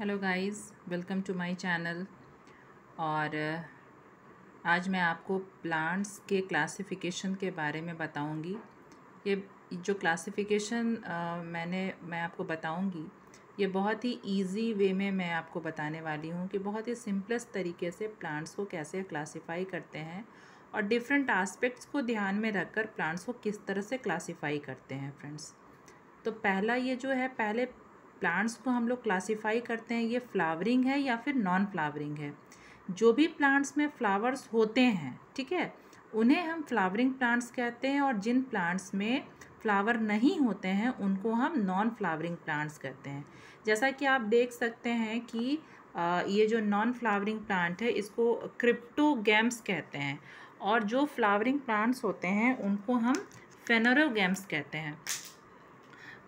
hello guys welcome to my channel और uh, आज मैं आपको प्लांट्स के क्लासिफिकेशन के बारे में बताऊंगी ये जो क्लासिफिकेशन uh, मैंने मैं आपको बताऊंगी ये बहुत ही इजी वे में मैं आपको बताने वाली हूँ कि बहुत ही सिंपलेस्ट तरीके से प्लांट्स को कैसे क्लासिफाई करते हैं और डिफरेंट आस्पेक्ट्स को ध्यान में रखकर प्लांट्स को किस तरह से क्लासीफाई करते हैं फ्रेंड्स तो पहला ये जो है पहले प्लांट्स को हम लोग क्लासीफाई करते हैं ये फ्लावरिंग है या फिर नॉन फ्लावरिंग है जो भी प्लांट्स में फ्लावर्स होते हैं ठीक है उन्हें हम फ्लावरिंग प्लांट्स कहते हैं और जिन प्लांट्स में फ्लावर नहीं होते हैं उनको हम नॉन फ्लावरिंग प्लांट्स कहते हैं जैसा कि आप देख सकते हैं कि ये जो नॉन फ्लावरिंग प्लांट है इसको क्रिप्टोगेम्स कहते हैं और जो फ्लावरिंग प्लांट्स होते हैं उनको हम फेनोरोगेम्स कहते हैं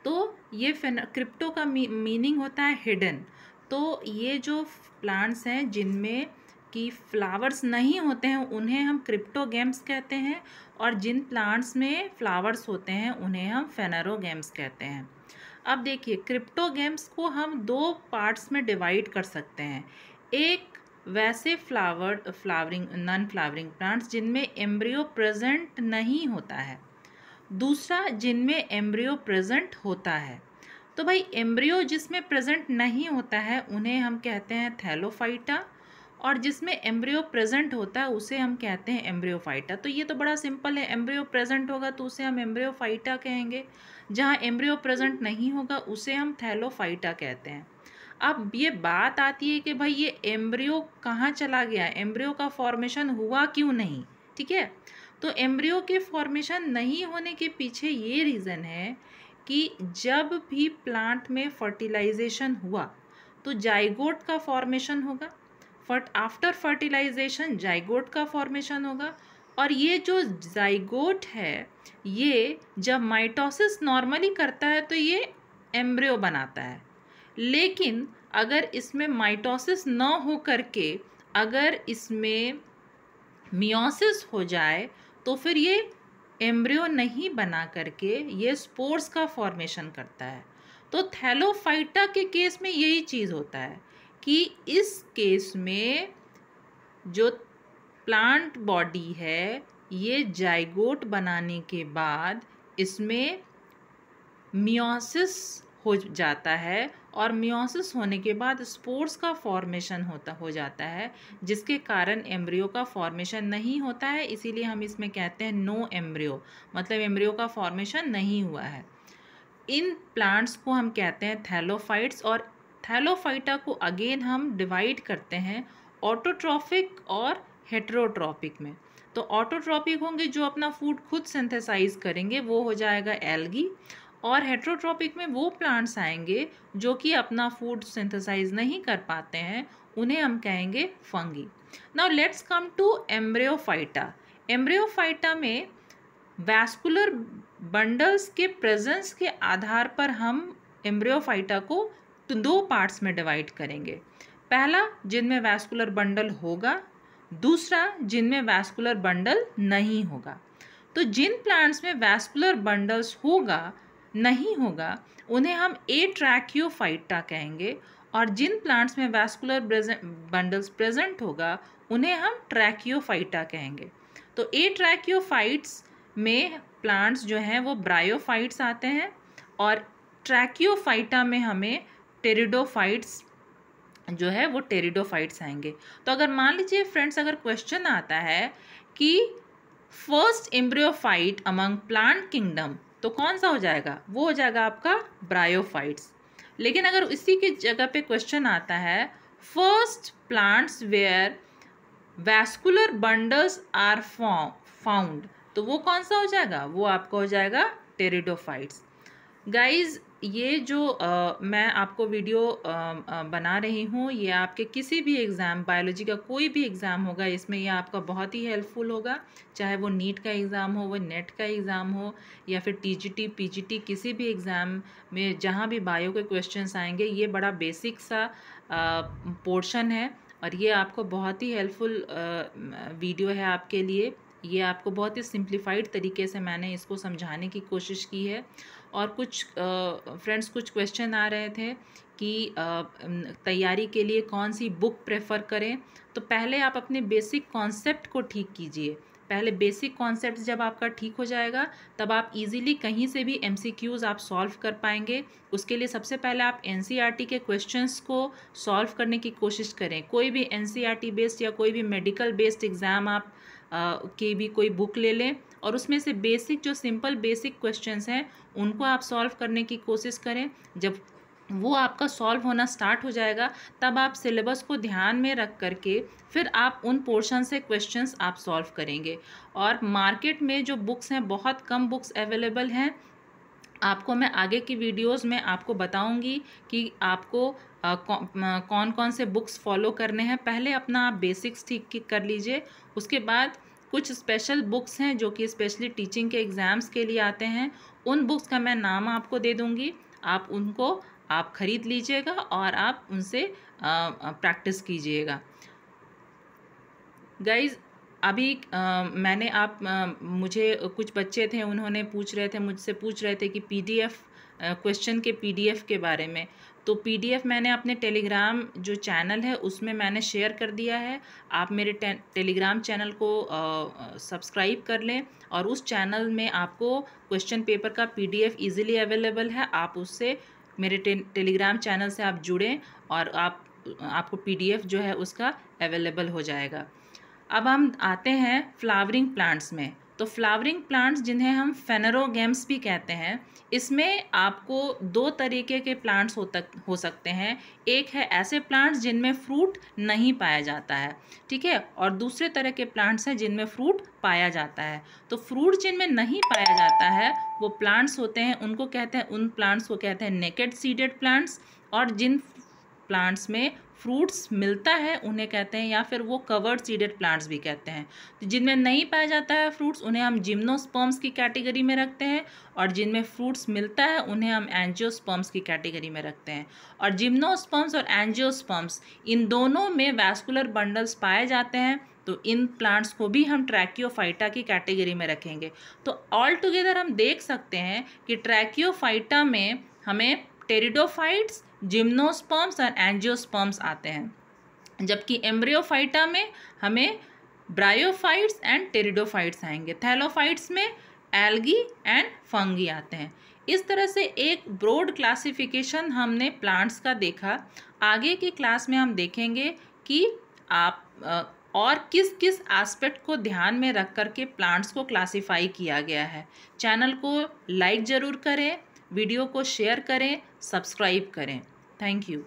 तो ये क्रिप्टो का मी, मीनिंग होता है हिडन तो ये जो प्लांट्स हैं जिनमें कि फ्लावर्स नहीं होते हैं उन्हें हम क्रिप्टो गेम्स कहते हैं और जिन प्लांट्स में फ्लावर्स होते हैं उन्हें हम फेनरो गेम्स कहते हैं अब देखिए क्रिप्टो गेम्स को हम दो पार्ट्स में डिवाइड कर सकते हैं एक वैसे flower flowering non flowering plants जिनमें एम्ब्रियो प्रेजेंट नहीं होता है दूसरा जिनमें एम्ब्रियो प्रेजेंट होता है तो भाई एम्ब्रियो जिसमें प्रेजेंट नहीं होता है उन्हें हम कहते हैं थैलोफाइटा और जिसमें एम्ब्रियो प्रेजेंट होता है उसे हम कहते हैं एम्ब्रियोफाइटा तो ये तो बड़ा सिंपल है एम्ब्रियो प्रेजेंट होगा तो उसे हम एम्ब्रियोफाइटा कहेंगे जहाँ एम्ब्रियो प्रेजेंट नहीं होगा उसे हम थैलोफाइटा कहते हैं अब ये बात आती है कि भाई ये एम्ब्रियो कहाँ चला गया एम्ब्रियो का फॉर्मेशन हुआ क्यों नहीं ठीक है तो एम्ब्रियो के फॉर्मेशन नहीं होने के पीछे ये रीज़न है कि जब भी प्लांट में फर्टिलाइजेशन हुआ तो जाइगोट का फॉर्मेशन होगा फर्ट आफ्टर फर्टिलाइजेशन जाइगोट का फॉर्मेशन होगा और ये जो जाइगोट है ये जब माइटोसिस नॉर्मली करता है तो ये एम्ब्रियो बनाता है लेकिन अगर इसमें माइटोसिस ना हो करके अगर इसमें मियोसिस हो जाए तो फिर ये एम्ब्रियो नहीं बना करके ये स्पोर्स का फॉर्मेशन करता है तो थैलोफाइटा के केस में यही चीज़ होता है कि इस केस में जो प्लांट बॉडी है ये जाइगोट बनाने के बाद इसमें मियोसिस हो जाता है और मियोसिस होने के बाद स्पोर्स का फॉर्मेशन होता हो जाता है जिसके कारण एम्ब्रियो का फॉर्मेशन नहीं होता है इसीलिए हम इसमें कहते हैं नो एम्ब्रियो मतलब एम्ब्रियो का फॉर्मेशन नहीं हुआ है इन प्लांट्स को हम कहते हैं थैलोफाइट्स और थैलोफाइटा को अगेन हम डिवाइड करते हैं ऑटोट्रॉफिक और हेट्रोट्रॉपिक में तो ऑटोट्रॉपिक होंगे जो अपना फूड खुद सिंथेसाइज करेंगे वो हो जाएगा एल्गी और हेट्रोट्रॉपिक में वो प्लांट्स आएंगे जो कि अपना फूड सिंथेसाइज नहीं कर पाते हैं उन्हें हम कहेंगे fungi now let's come to embryophyta embryophyta में वैस्कुलर बंडल्स के प्रेजेंस के आधार पर हम एम्ब्रियोफाइटा को दो पार्ट्स में डिवाइड करेंगे पहला जिनमें वैस्कुलर बंडल होगा दूसरा जिनमें वैस्कुलर बंडल नहीं होगा तो जिन प्लांट्स में वैस्कुलर बंडल्स होगा नहीं होगा उन्हें हम ए ट्रैक्योफाइटा कहेंगे और जिन प्लांट्स में वैस्कुलर बंडल्स प्रेजेंट होगा उन्हें हम ट्रैक्योफाइटा कहेंगे तो ए ट्रैक्योफाइट्स में प्लांट्स जो हैं वो ब्रायोफाइट्स आते हैं और ट्रैक्योफाइटा में हमें टेरिडोफाइट्स जो है वो टेरिडोफाइट्स आएंगे तो अगर मान लीजिए फ्रेंड्स अगर क्वेश्चन आता है कि first embryophyte among plant kingdom तो कौन सा हो जाएगा वो हो जाएगा आपका ब्रायोफाइट्स लेकिन अगर उसी के जगह पे क्वेश्चन आता है first plants where vascular bundles are found तो वो कौन सा हो जाएगा वो आपका हो जाएगा टेरिडोफाइट्स गाइज ये जो आ, मैं आपको वीडियो आ, आ, बना रही हूँ ये आपके किसी भी एग्ज़ाम बायोलॉजी का कोई भी एग्ज़ाम होगा इसमें ये आपका बहुत ही हेल्पफुल होगा चाहे वो नीट का एग्ज़ाम हो वो नेट का एग्ज़ाम हो या फिर टीजीटी पीजीटी किसी भी एग्ज़ाम में जहाँ भी बायो के क्वेश्चंस आएंगे ये बड़ा बेसिक सा पोर्शन है और ये आपको बहुत ही हेल्पफुल वीडियो है आपके लिए ये आपको बहुत ही सिंप्लीफाइड तरीके से मैंने इसको समझाने की कोशिश की है और कुछ फ्रेंड्स कुछ क्वेश्चन आ रहे थे कि तैयारी के लिए कौन सी बुक प्रेफर करें तो पहले आप अपने बेसिक कॉन्सेप्ट को ठीक कीजिए पहले बेसिक कॉन्सेप्ट जब आपका ठीक हो जाएगा तब आप इजीली कहीं से भी एम आप सॉल्व कर पाएंगे उसके लिए सबसे पहले आप एन e के क्वेश्चंस को सॉल्व करने की कोशिश करें कोई भी एन बेस्ड e या कोई भी मेडिकल बेस्ड एग्ज़ाम आप आ, की भी कोई बुक ले लें और उसमें से बेसिक जो सिंपल बेसिक क्वेश्चंस हैं उनको आप सॉल्व करने की कोशिश करें जब वो आपका सॉल्व होना स्टार्ट हो जाएगा तब आप सिलेबस को ध्यान में रख करके फिर आप उन पोर्शन से क्वेश्चंस आप सॉल्व करेंगे और मार्केट में जो बुक्स हैं बहुत कम बुक्स अवेलेबल हैं आपको मैं आगे की वीडियोस में आपको बताऊंगी कि आपको कौन कौन से बुक्स फॉलो करने हैं पहले अपना आप बेसिक्स ठीक कर लीजिए उसके बाद कुछ स्पेशल बुक्स हैं जो कि स्पेशली टीचिंग के एग्ज़ाम्स के लिए आते हैं उन बुक्स का मैं नाम आपको दे दूँगी आप उनको आप ख़रीद लीजिएगा और आप उनसे प्रैक्टिस कीजिएगा गाइज अभी आ, मैंने आप आ, मुझे कुछ बच्चे थे उन्होंने पूछ रहे थे मुझसे पूछ रहे थे कि पीडीएफ क्वेश्चन के पीडीएफ के बारे में तो पीडीएफ मैंने अपने टेलीग्राम जो चैनल है उसमें मैंने शेयर कर दिया है आप मेरे टे, टेलीग्राम चैनल को सब्सक्राइब कर लें और उस चैनल में आपको क्वेश्चन पेपर का पीडीएफ इजीली अवेलेबल है आप उससे मेरे टे, टेलीग्राम चैनल से आप जुड़ें और आप आपको पीडीएफ जो है उसका अवेलेबल हो जाएगा अब हम आते हैं फ्लावरिंग प्लांट्स में तो फ्लावरिंग प्लांट्स जिन्हें हम फेनरोगेम्स भी कहते हैं इसमें आपको दो तरीके के प्लांट्स हो तक हो सकते हैं एक है ऐसे प्लांट्स जिनमें फ्रूट नहीं पाया जाता है ठीक है और दूसरे तरह के प्लांट्स हैं जिनमें फ्रूट पाया जाता है तो फ्रूट जिनमें नहीं पाया जाता है वो प्लांट्स होते हैं उनको कहते हैं उन प्लांट्स को कहते हैं नेकेड सीडेड प्लांट्स और जिन प्लांट्स में फ्रूट्स मिलता है उन्हें कहते हैं या फिर वो कवर्ड सीडेड प्लांट्स भी कहते हैं तो जिनमें नहीं पाया जाता है फ्रूट्स उन्हें हम जिम्नोस्पर्म्स की कैटेगरी में रखते हैं और जिनमें फ्रूट्स मिलता है उन्हें हम एंजियोस्पर्म्स की कैटेगरी में रखते हैं और जिम्नोस्पर्म्स और एंजियोस्पर्म्स इन दोनों में वैस्कुलर बंडल्स पाए जाते हैं तो इन प्लांट्स को भी हम ट्रैक्योफाइटा की कैटेगरी में रखेंगे तो ऑल टुगेदर हम देख सकते हैं कि ट्रैक्योफाइटा में हमें टेरिडोफाइट्स जिम्नोस्पर्म्स और एंजियोस्पर्म्स आते हैं जबकि एम्ब्रियोफाइटा में हमें ब्रायोफाइट्स एंड टेरिडोफाइट्स आएंगे थैलोफाइट्स में एल्गी एंड फंगी आते हैं इस तरह से एक ब्रोड क्लासिफिकेशन हमने प्लांट्स का देखा आगे की क्लास में हम देखेंगे कि आप और किस किस एस्पेक्ट को ध्यान में रख कर के प्लांट्स को क्लासिफाई किया गया है चैनल को लाइक ज़रूर करें वीडियो को शेयर करें सब्सक्राइब करें थैंक यू